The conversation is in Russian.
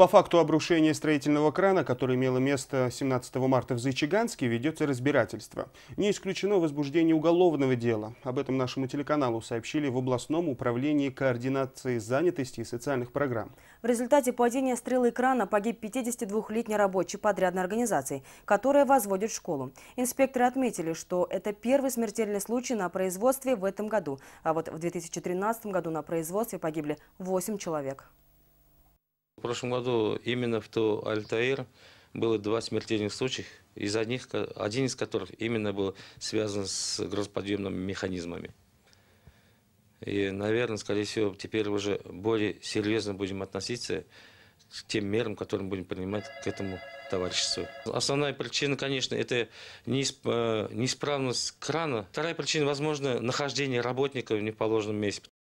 По факту обрушения строительного крана, которое имело место 17 марта в Зайчиганске ведется разбирательство. Не исключено возбуждение уголовного дела. Об этом нашему телеканалу сообщили в областном управлении координации занятости и социальных программ. В результате падения стрелы крана погиб 52-летний рабочий подрядной организации, которая возводит школу. Инспекторы отметили, что это первый смертельный случай на производстве в этом году. А вот в 2013 году на производстве погибли 8 человек. В прошлом году именно в ту Альтаир было два смертельных случая, из одних, один из которых именно был связан с грузоподъемными механизмами. И, наверное, скорее всего, теперь уже более серьезно будем относиться к тем мерам, которые будем принимать к этому товариществу. Основная причина, конечно, это э, неисправность крана. Вторая причина, возможно, нахождение работника в неположенном месте.